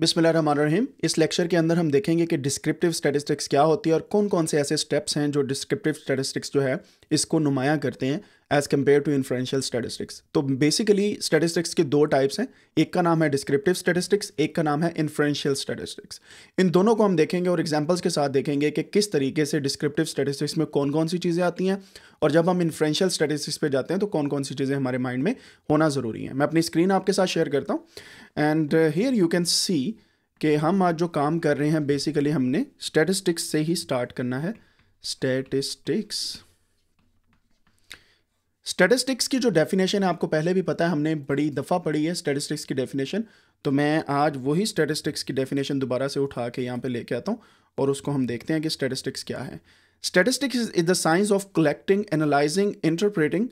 बिसमीम इस लेक्चर के अंदर हम देखेंगे कि डिस्क्रिप्टिव स्टैटिस्टिक्स क्या होती है और कौन कौन से ऐसे स्टेप्स हैं जो डिस्क्रिप्टिव स्टैटिस्टिक्स जो है इसको नुमाया करते हैं as compare to inferential statistics तो बेसिकली स्टेटिस्टिक्स के दो टाइप्स हैं एक का नाम है डिस्क्रिप्टिव स्टेटिस्टिक्स एक का नाम है इन्फ्रेंशियल स्टेटिस्टिक्स इन दोनों को हम देखेंगे और एग्जाम्पल्स के साथ देखेंगे कि किस तरीके से डिस्क्रिप्टिव स्टेटिस्टिक्स में कौन कौन सी चीज़ें आती हैं और जब हम इन्फ्लुएंशियल स्टेटिस्टिक्स पर जाते हैं तो कौन कौन सी चीज़ें हमारे माइंड में होना ज़रूरी है मैं अपनी स्क्रीन आपके साथ शेयर करता हूँ and here you can see कि हम आज जो काम कर रहे हैं बेसिकली हमने स्टेटिस्टिक्स से ही स्टार्ट करना है स्टेटिस्टिक्स स्टेटिस्टिक्स की जो डेफिनेशन है आपको पहले भी पता है हमने बड़ी दफ़ा पढ़ी है स्टेटिस्टिक्स की डेफिनेशन तो मैं आज वही स्टेटिस्टिक्स की डेफिनेशन दोबारा से उठा के यहाँ पे लेके आता हूँ और उसको हम देखते हैं कि स्टेटिस्टिक्स क्या है statistics is the science of collecting analysing interpreting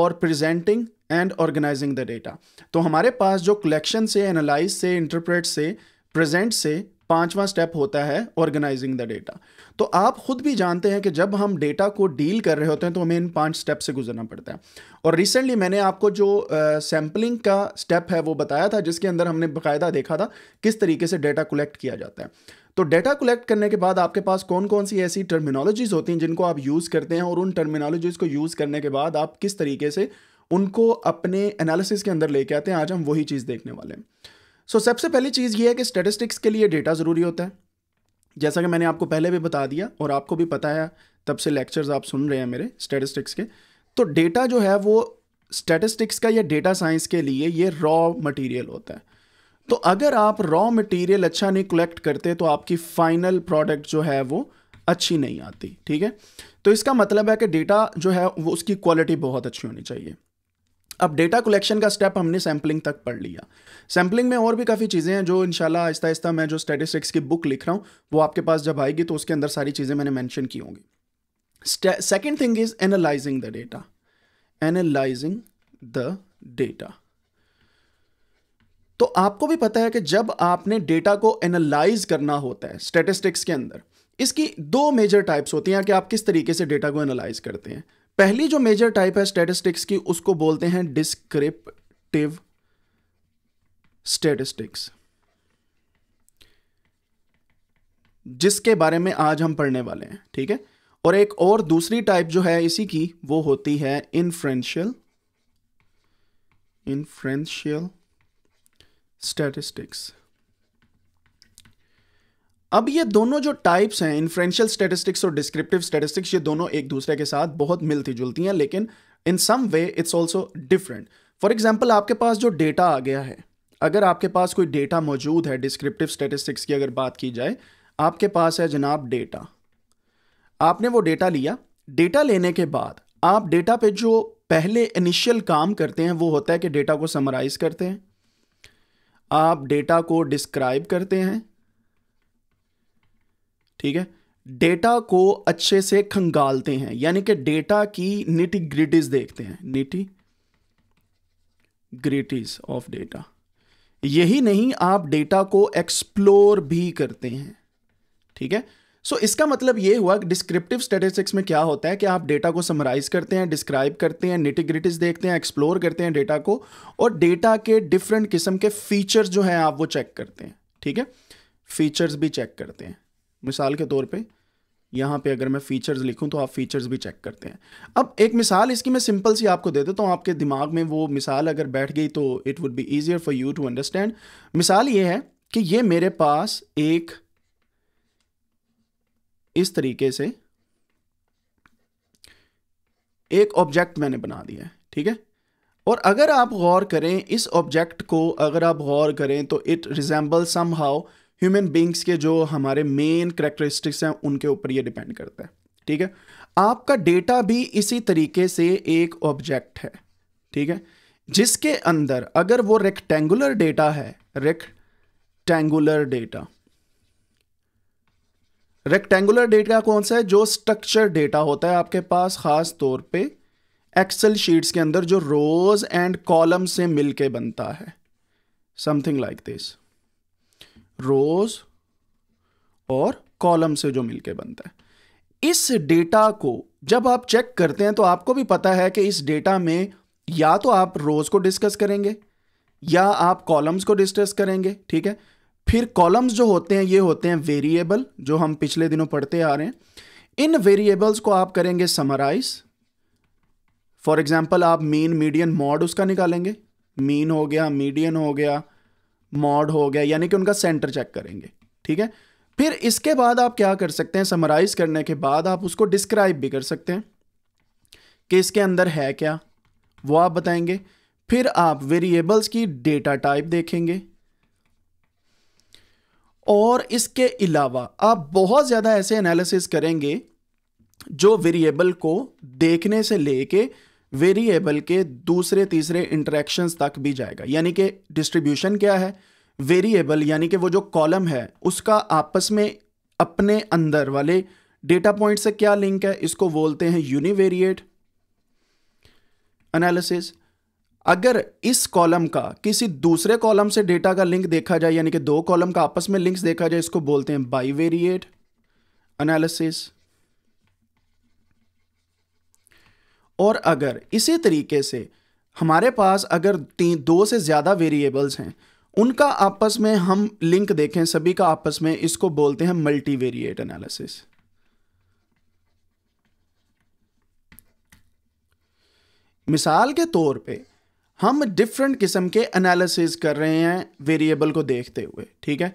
और presenting and organising the data तो हमारे पास जो कलेक्शन से एनालाइज से इंटरप्रेट से प्रजेंट से पांचवा स्टेप होता है ऑर्गेनाइजिंग द डेटा तो आप खुद भी जानते हैं कि जब हम डेटा को डील कर रहे होते हैं तो हमें इन पांच स्टेप से गुजरना पड़ता है और रिसेंटली मैंने आपको जो सैम्पलिंग uh, का स्टेप है वो बताया था जिसके अंदर हमने बाकायदा देखा था किस तरीके से डेटा कलेक्ट किया जाता है तो डेटा कलेक्ट करने के बाद आपके पास कौन कौन सी ऐसी टर्मिनोलॉजीज़ होती हैं जिनको आप यूज़ करते हैं और उन टर्मिनोलॉजीज़ को यूज़ करने के बाद आप किस तरीके से उनको अपने एनालिसिस के अंदर लेके आते हैं आज हम वही चीज़ देखने वाले हैं सो so, सबसे पहली चीज़ ये है कि स्टेटिस्टिक्स के लिए डेटा ज़रूरी होता है जैसा कि मैंने आपको पहले भी बता दिया और आपको भी पता है तब से लेक्चर्स आप सुन रहे हैं मेरे स्टेटिस्टिक्स के तो डेटा जो है वो स्टेटिस्टिक्स का या डेटा साइंस के लिए ये रॉ मटेरियल होता है तो अगर आप रॉ मटेरियल अच्छा नहीं कलेक्ट करते तो आपकी फाइनल प्रोडक्ट जो है वो अच्छी नहीं आती ठीक है तो इसका मतलब है कि डेटा जो है वो उसकी क्वालिटी बहुत अच्छी होनी चाहिए अब डेटा कलेक्शन का स्टेप हमने सैम्पलिंग तक पढ़ लिया सैम्पलिंग में और भी काफ़ी चीज़ें हैं जो इंशाल्लाह आहिस्ता आहिस्ता मैं जो स्टेटिस्टिक्स की बुक लिख रहा हूँ वो आपके पास जब आएगी तो उसके अंदर सारी चीज़ें मैंने मैंशन की होंगी second thing is analysing the data analysing the data तो आपको भी पता है कि जब आपने डेटा को एनालाइज करना होता है स्टेटिस्टिक्स के अंदर इसकी दो मेजर टाइप्स होती हैं कि आप किस तरीके से डेटा को एनालाइज करते हैं पहली जो मेजर टाइप है स्टेटिस्टिक्स की उसको बोलते हैं डिस्क्रिप्टिव स्टेटिस्टिक्स जिसके बारे में आज हम पढ़ने वाले हैं ठीक है और एक और दूसरी टाइप जो है इसी की वो होती है इन्फ्रेंशियल इन्फ्रेंशियल स्टेटिस्टिक्स अब ये दोनों जो टाइप्स हैं इन्फ्रेंशियल स्टेटिस्टिक्स और डिस्क्रिप्टिव स्टेटिस्टिक्स ये दोनों एक दूसरे के साथ बहुत मिलती जुलती हैं लेकिन in some way it's also different for example आपके पास जो डेटा आ गया है अगर आपके पास कोई डेटा मौजूद है डिस्क्रिप्टिव स्टेटिस्टिक्स की अगर बात की जाए आपके पास है जनाब डेटा आपने वो डेटा लिया डेटा लेने के बाद आप डेटा पे जो पहले इनिशियल काम करते हैं वो होता है कि डेटा को समराइज करते हैं आप डेटा को डिस्क्राइब करते हैं ठीक है डेटा को अच्छे से खंगालते हैं यानी कि डेटा की निटी ग्रिटिज देखते हैं निटी ग्रिटीज ऑफ डेटा यही नहीं आप डेटा को एक्सप्लोर भी करते हैं ठीक है सो so, इसका मतलब ये हुआ कि डिस्क्रिप्टिव स्टेटिस्टिक्स में क्या होता है कि आप डेटा को समराइज करते हैं डिस्क्राइब करते हैं निटिग्रिटीज देखते हैं एक्सप्लोर करते हैं डेटा को और डेटा के डिफरेंट किस्म के फीचर्स जो हैं आप वो चेक करते हैं ठीक है फीचर्स भी चेक करते हैं मिसाल के तौर पे यहाँ पे अगर मैं फीचर्स लिखूँ तो आप फीचर्स भी चेक करते हैं अब एक मिसाल इसकी मैं सिंपल सी आपको दे देता हूँ आपके दिमाग में वो मिसाल अगर बैठ गई तो it would be easier for you to understand मिसाल ये है कि ये मेरे पास एक इस तरीके से एक ऑब्जेक्ट मैंने बना दिया है ठीक है और अगर आप गौर करें इस ऑब्जेक्ट को अगर आप गौर करें तो it resemble somehow human beings के जो हमारे मेन करेक्टरिस्टिक्स हैं उनके ऊपर ये डिपेंड करता है ठीक है आपका डेटा भी इसी तरीके से एक ऑब्जेक्ट है ठीक है जिसके अंदर अगर वो रेक्टेंगुलर डेटा है रेक्टेंगुलर डेटा रेक्टेंगुलर डेटा कौन सा है जो स्ट्रक्चर डेटा होता है आपके पास खास तौर पे एक्सेल शीट्स के अंदर जो रोज एंड कॉलम से मिलके बनता है समथिंग लाइक दिस रोज और कॉलम से जो मिलके बनता है इस डेटा को जब आप चेक करते हैं तो आपको भी पता है कि इस डेटा में या तो आप रोज को डिस्कस करेंगे या आप कॉलम्स को डिस्कस करेंगे ठीक है फिर कॉलम्स जो होते हैं ये होते हैं वेरिएबल जो हम पिछले दिनों पढ़ते आ रहे हैं इन वेरिएबल्स को आप करेंगे समराइज फॉर एग्जाम्पल आप मीन मीडियन मॉड उसका निकालेंगे मीन हो गया मीडियन हो गया मॉड हो गया यानी कि उनका सेंटर चेक करेंगे ठीक है फिर इसके बाद आप क्या कर सकते हैं समराइज करने के बाद आप उसको डिस्क्राइब भी कर सकते हैं कि इसके अंदर है क्या वो आप बताएंगे फिर आप वेरिएबल्स की डेटा टाइप देखेंगे और इसके अलावा आप बहुत ज़्यादा ऐसे एनालिसिस करेंगे जो वेरिएबल को देखने से लेके वेरिएबल के दूसरे तीसरे इंटरेक्शंस तक भी जाएगा यानी कि डिस्ट्रीब्यूशन क्या है वेरिएबल यानी कि वो जो कॉलम है उसका आपस में अपने अंदर वाले डेटा पॉइंट से क्या लिंक है इसको बोलते हैं यूनिवेरिएट एनालिसिस अगर इस कॉलम का किसी दूसरे कॉलम से डेटा का लिंक देखा जाए यानी कि दो कॉलम का आपस में लिंक्स देखा जाए इसको बोलते हैं बाईवेरिएट एनालिसिस और अगर इसी तरीके से हमारे पास अगर तीन दो से ज़्यादा वेरिएबल्स हैं उनका आपस में हम लिंक देखें सभी का आपस में इसको बोलते हैं मल्टी वेरिएट एनालिसिस मिसाल के तौर पे हम डिफरेंट किस्म के एनालिसिस कर रहे हैं वेरिएबल को देखते हुए ठीक है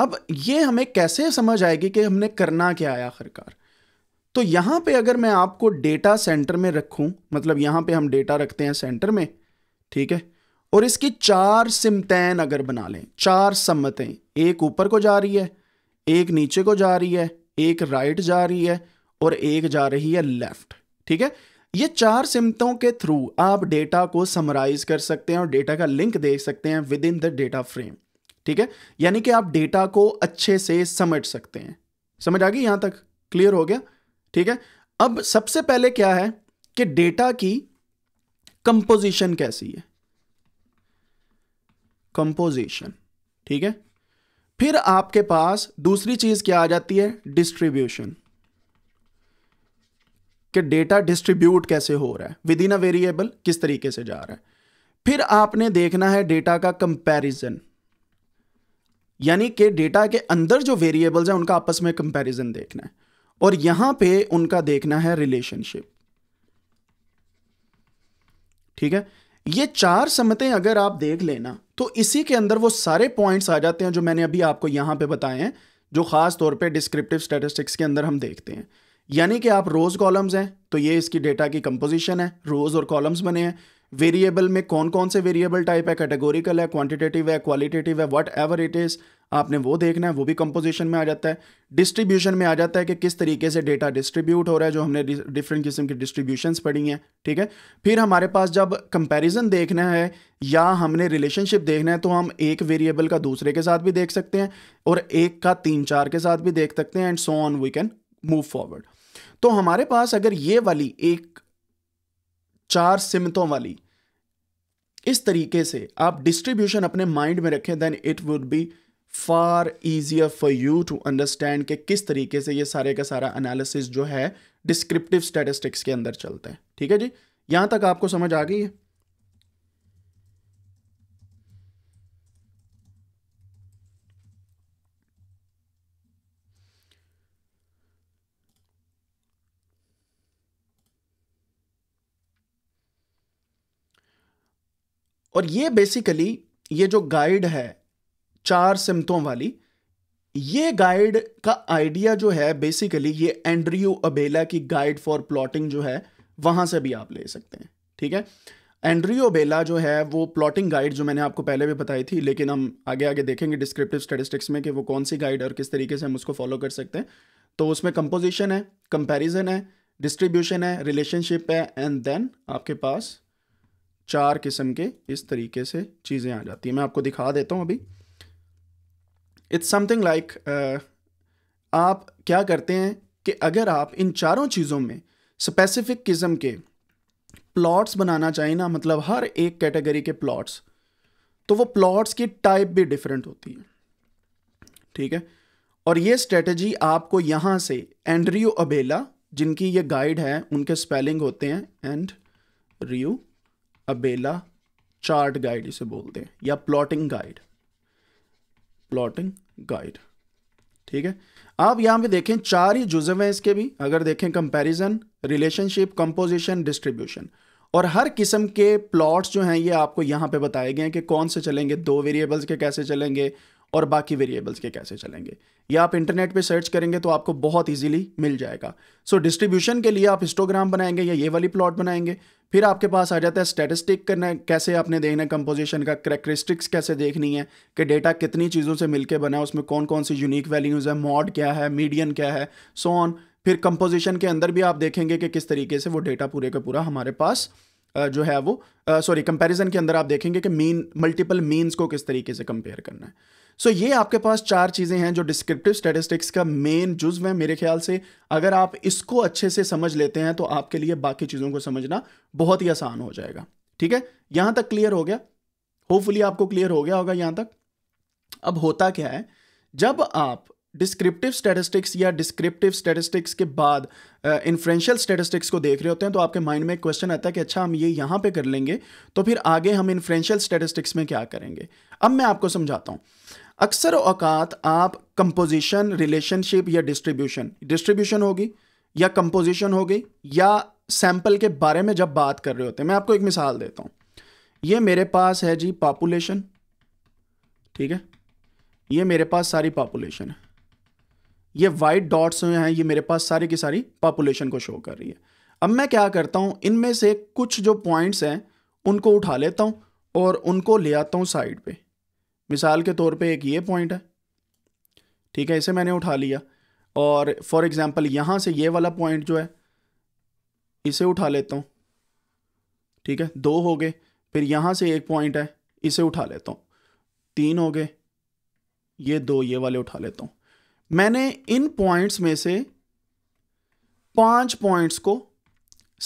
अब ये हमें कैसे समझ आएगी कि हमने करना क्या है आखिरकार तो यहां पे अगर मैं आपको डेटा सेंटर में रखूं मतलब यहां पे हम डेटा रखते हैं सेंटर में ठीक है और इसकी चार सिमतैन अगर बना लें चार सम्मतें एक ऊपर को जा रही है एक नीचे को जा रही है एक राइट जा रही है और एक जा रही है लेफ्ट ठीक है ये चार सिमतों के थ्रू आप डेटा को समराइज कर सकते हैं और डेटा का लिंक देख सकते हैं within the data frame ठीक है यानी कि आप डेटा को अच्छे से समझ सकते हैं समझ आ गई यहां तक क्लियर हो गया ठीक है अब सबसे पहले क्या है कि डेटा की कंपोजिशन कैसी है कंपोजिशन ठीक है फिर आपके पास दूसरी चीज क्या आ जाती है डिस्ट्रीब्यूशन कि डेटा डिस्ट्रीब्यूट कैसे हो रहा है विद इन अ वेरिएबल किस तरीके से जा रहा है फिर आपने देखना है डेटा का कंपैरिजन यानी कि डेटा के अंदर जो वेरिएबल्स हैं उनका आपस में कंपैरिजन देखना है और यहां पे उनका देखना है रिलेशनशिप ठीक है ये चार समतें अगर आप देख लेना तो इसी के अंदर वो सारे पॉइंट्स आ जाते हैं जो मैंने अभी आपको यहां पे बताए हैं जो खास तौर पे डिस्क्रिप्टिव स्टेटिस्टिक्स के अंदर हम देखते हैं यानी कि आप रोज कॉलम्स हैं तो ये इसकी डेटा की कंपोजिशन है रोज और कॉलम्स बने हैं वेरिएबल में कौन कौन से वेरिएबल टाइप है कैटेगोरिकल है क्वांटिटेटिव है क्वालिटेटिव है वट एवर इट इज़ आपने वो देखना है वो भी कंपोजिशन में आ जाता है डिस्ट्रीब्यूशन में आ जाता है कि किस तरीके से डेटा डिस्ट्रीब्यूट हो रहा है जो हमने डिफरेंट किस्म की डिस्ट्रीब्यूशंस पढ़ी हैं ठीक है फिर हमारे पास जब कंपैरिजन देखना है या हमने रिलेशनशिप देखना है तो हम एक वेरिएबल का दूसरे के साथ भी देख सकते हैं और एक का तीन चार के साथ भी देख सकते हैं and so on we can move forward तो हमारे पास अगर ये वाली एक चार सिमतों वाली इस तरीके से आप डिस्ट्रीब्यूशन अपने माइंड में रखें then it would be far easier for you to understand कि किस तरीके से ये सारे का सारा एनालिसिस जो है डिस्क्रिप्टिव स्टेटिस्टिक्स के अंदर चलते हैं ठीक है जी यहाँ तक आपको समझ आ गई है और ये बेसिकली ये जो गाइड है चार सिमतों वाली ये गाइड का आइडिया जो है बेसिकली ये एंड्रयू अबेला की गाइड फॉर प्लॉटिंग जो है वहां से भी आप ले सकते हैं ठीक है एंड्रयू अबेला जो है वो प्लॉटिंग गाइड जो मैंने आपको पहले भी बताई थी लेकिन हम आगे आगे देखेंगे डिस्क्रिप्टिव स्टेटिस्टिक्स में कि वो कौन सी गाइड और किस तरीके से हम उसको फॉलो कर सकते हैं तो उसमें कंपोजिशन है कंपेरिजन है डिस्ट्रीब्यूशन है रिलेशनशिप है एंड देन आपके पास चार किस्म के इस तरीके से चीज़ें आ जाती हैं मैं आपको दिखा देता हूँ अभी इट्स समथिंग लाइक आप क्या करते हैं कि अगर आप इन चारों चीज़ों में स्पेसिफिक किस्म के प्लॉट्स बनाना चाहिए ना मतलब हर एक कैटेगरी के प्लॉट्स तो वो प्लॉट्स की टाइप भी डिफरेंट होती है ठीक है और ये स्ट्रेटजी आपको यहाँ से एंड्रियो अबेला जिनकी ये गाइड है उनके स्पेलिंग होते हैं Andrew Abela chart guide इसे बोलते हैं या प्लॉटिंग गाइड प्लॉटिंग गाइड ठीक है आप यहां पे देखें चार ही जुजम हैं इसके भी अगर देखें कंपैरिजन रिलेशनशिप कंपोजिशन डिस्ट्रीब्यूशन और हर किस्म के प्लॉट्स जो हैं ये आपको यहां पे बताए गए हैं कि कौन से चलेंगे दो वेरिएबल्स के कैसे चलेंगे और बाकी वेरिएबल्स के कैसे चलेंगे या आप इंटरनेट पे सर्च करेंगे तो आपको बहुत इजीली मिल जाएगा सो so, डिस्ट्रीब्यूशन के लिए आप हिस्टोग्राम बनाएंगे या ये वाली प्लॉट बनाएंगे फिर आपके पास आ जाता है स्टेटिस्टिक करना कैसे आपने देखना है कंपोजिशन का करेक्टरिस्टिक्स कैसे देखनी है कि डेटा कितनी चीज़ों से मिलकर बना है उसमें कौन कौन सी यूनिक वैल्यूज़ है मॉड क्या है मीडियन क्या है सो so ऑन फिर कंपोजिशन के अंदर भी आप देखेंगे कि किस तरीके से वो डेटा पूरे का पूरा हमारे पास जो है वो सॉरी कंपैरिजन के अंदर आप देखेंगे कि मीन मल्टीपल मीन्स को किस तरीके से कंपेयर करना है सो so, ये आपके पास चार चीज़ें हैं जो डिस्क्रिप्टिव स्टेटिस्टिक्स का मेन जुज्व है मेरे ख्याल से अगर आप इसको अच्छे से समझ लेते हैं तो आपके लिए बाकी चीज़ों को समझना बहुत ही आसान हो जाएगा ठीक है यहाँ तक क्लियर हो गया होपफुली आपको क्लियर हो गया होगा यहाँ तक अब होता क्या है जब आप डिस्क्रिप्टिव स्टैटिस्टिक्स या डिस्क्रिप्टिव स्टेटिस्टिक्स के बाद इन्फ्रेंशियल uh, स्टेटिस्टिक्स को देख रहे होते हैं तो आपके माइंड में एक क्वेश्चन आता है कि अच्छा हम ये यहाँ पे कर लेंगे तो फिर आगे हम इन्फ्रेंशियल स्टेटिस्टिक्स में क्या करेंगे अब मैं आपको समझाता हूँ अक्सर औकात आप कंपोजिशन रिलेशनशिप या डिस्ट्रीब्यूशन डिस्ट्रीब्यूशन होगी या कंपोजिशन होगी या सैंपल के बारे में जब बात कर रहे होते हैं मैं आपको एक मिसाल देता हूँ ये मेरे पास है जी पॉपुलेशन ठीक है ये मेरे पास सारी पॉपुलेशन है ये वाइट डॉट्स हैं ये मेरे पास सारी की सारी पॉपुलेशन को शो कर रही है अब मैं क्या करता हूँ इनमें से कुछ जो पॉइंट्स हैं उनको उठा लेता हूँ और उनको ले आता हूँ साइड पर मिसाल के तौर पे एक ये पॉइंट है ठीक है इसे मैंने उठा लिया और फॉर एग्ज़ाम्पल यहाँ से ये वाला पॉइंट जो है इसे उठा लेता हूँ ठीक है दो हो गए फिर यहाँ से एक पॉइंट है इसे उठा लेता हूँ तीन हो गए ये दो ये वाले उठा लेता हूँ मैंने इन पॉइंट्स में से पांच पॉइंट्स को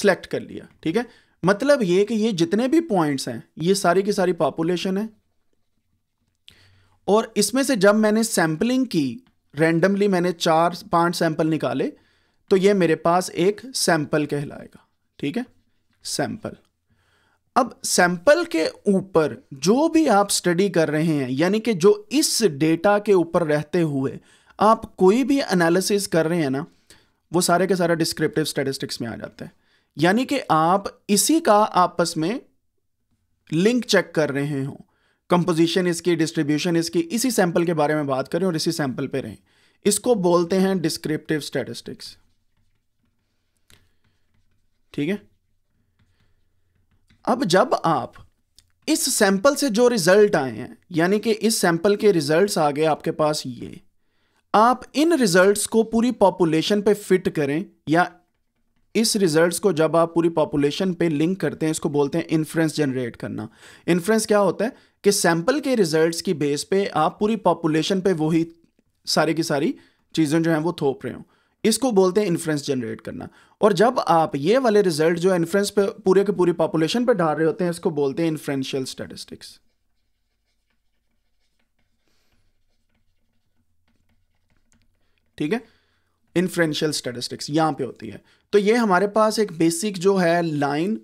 सिलेक्ट कर लिया ठीक है मतलब ये कि ये जितने भी पॉइंट्स हैं ये सारी की सारी पॉपुलेशन है और इसमें से जब मैंने सैम्पलिंग की रैंडमली मैंने चार पांच सैंपल निकाले तो ये मेरे पास एक सैंपल कहलाएगा ठीक है सैंपल अब सैंपल के ऊपर जो भी आप स्टडी कर रहे हैं यानी कि जो इस डेटा के ऊपर रहते हुए आप कोई भी एनालिसिस कर रहे हैं ना वो सारे के सारा डिस्क्रिप्टिव स्टेटिस्टिक्स में आ जाता है यानी कि आप इसी का आपस में लिंक चेक कर रहे हों कंपोजिशन इसकी डिस्ट्रीब्यूशन इसकी इसी सैंपल के बारे में बात करें और इसी सैंपल पे रहें इसको बोलते हैं डिस्क्रिप्टिव स्टैटिस्टिक्स ठीक है अब जब आप इस सैंपल से जो रिजल्ट आए हैं यानी कि इस सैंपल के रिजल्ट्स आ गए आपके पास ये आप इन रिजल्ट्स को पूरी पॉपुलेशन पे फिट करें या इस रिजल्ट्स को जब आप पूरी पॉपुलेशन पे लिंक करते हैं इसको बोलते हैं इन्फ्रेंस जनरेट करना इन्फ्रेंस क्या होता है कि सैंपल के रिजल्ट्स की बेस पे आप पूरी पॉपुलेशन पे वही सारे की सारी चीज़ें जो हैं वो थोप रहे हो इसको बोलते हैं इन्फ्रेंस जनरेट करना और जब आप ये वाले रिजल्ट जो इन्फ्रेंस पे पूरे के पूरी पॉपुलेशन पे डाल रहे होते हैं इसको बोलते हैं इन्फ्रेंशियल स्टेटिस्टिक्स ठीक है इन्फ्रेंशियल स्टेटिस्टिक्स यहाँ पे होती है तो ये हमारे पास एक बेसिक जो है लाइन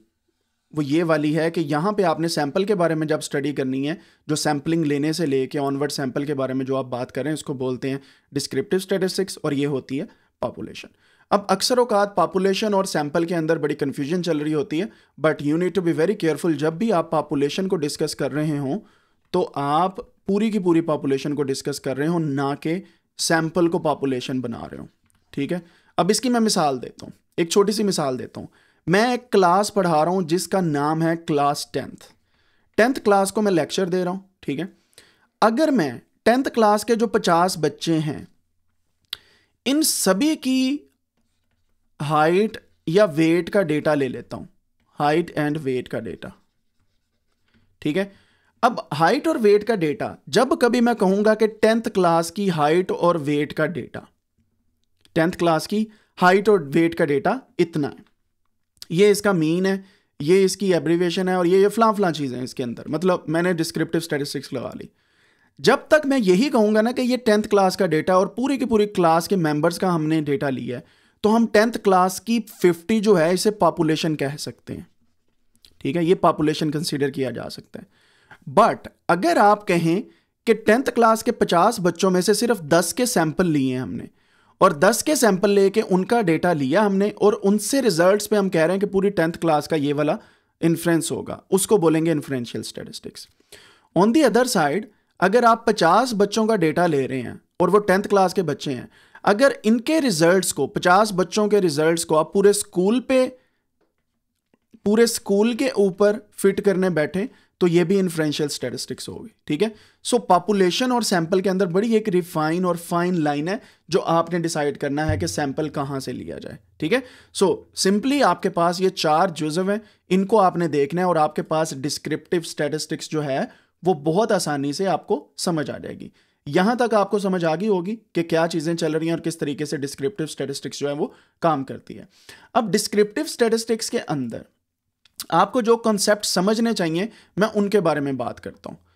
वो ये वाली है कि यहाँ पे आपने सैंपल के बारे में जब स्टडी करनी है जो सैम्पलिंग लेने से लेके ऑनवर्ड सैंपल के बारे में जो आप बात करें उसको बोलते हैं डिस्क्रिप्टिव स्टेटिस्टिक्स और ये होती है पॉपुलेशन अब अक्सर अवकात पॉपुलेशन और सैंपल के अंदर बड़ी कन्फ्यूजन चल रही होती है but you need to be very careful जब भी आप पॉपुलेशन को डिस्कस कर रहे हों तो आप पूरी की पूरी पॉपुलेशन को डिस्कस कर रहे हो ना कि सैंपल को पॉपुलेशन बना रहे हो ठीक है अब इसकी मैं मिसाल देता हूँ एक छोटी सी मिसाल देता हूँ मैं एक क्लास पढ़ा रहा हूँ जिसका नाम है क्लास टेंथ टेंथ क्लास को मैं लेक्चर दे रहा हूँ ठीक है अगर मैं टेंथ क्लास के जो पचास बच्चे हैं इन सभी की हाइट या वेट का डेटा ले लेता हूँ हाइट एंड वेट का डेटा ठीक है अब हाइट और वेट का डेटा जब कभी मैं कहूंगा कि टेंथ क्लास की हाइट और वेट का डेटा टेंथ क्लास की हाइट और वेट का डेटा इतना है ये इसका मीन है ये इसकी एब्रीवेशन है और ये ये फ्लां फ्लां चीज़ें हैं इसके अंदर मतलब मैंने डिस्क्रिप्टिव स्टेटिस्टिक्स लगा ली जब तक मैं यही कहूँगा ना कि ये टेंथ क्लास का डेटा और पूरी की पूरी क्लास के मेम्बर्स का हमने डेटा लिया है तो हम टेंथ क्लास की फिफ्टी जो है इसे पॉपुलेशन कह सकते हैं ठीक है ये पॉपुलेशन कंसिडर किया जा सकता है बट अगर आप कहें कि टेंथ क्लास के पचास बच्चों में से सिर्फ दस के सैंपल लिए हैं हमने और 10 के सैंपल लेके उनका डेटा लिया हमने और उनसे रिजल्ट्स पे हम कह रहे हैं कि पूरी टेंथ क्लास का ये वाला इन्फ्रेंस होगा उसको बोलेंगे inferential statistics on the other side अगर आप 50 बच्चों का डेटा ले रहे हैं और वो टेंथ क्लास के बच्चे हैं अगर इनके रिजल्ट्स को 50 बच्चों के रिजल्ट्स को आप पूरे स्कूल पे पूरे स्कूल के ऊपर फिट करने बैठे तो ये भी इन्फ्रेंशियल स्टेटिस्टिक्स होगी ठीक है सो पॉपुलेशन और सैंपल के अंदर बड़ी एक रिफाइन और फाइन लाइन है जो आपने डिसाइड करना है कि सैंपल कहाँ से लिया जाए ठीक है सो सिंपली आपके पास ये चार जुजव हैं इनको आपने देखना है और आपके पास डिस्क्रिप्टिव स्टेटिस्टिक्स जो है वो बहुत आसानी से आपको समझ आ जाएगी यहां तक आपको समझ आ गई होगी कि क्या चीजें चल रही हैं और किस तरीके से डिस्क्रिप्टिव स्टेटिस्टिक्स जो है वो काम करती है अब डिस्क्रिप्टिव स्टेटिस्टिक्स के अंदर आपको जो कॉन्सेप्ट समझने चाहिए मैं उनके बारे में बात करता हूँ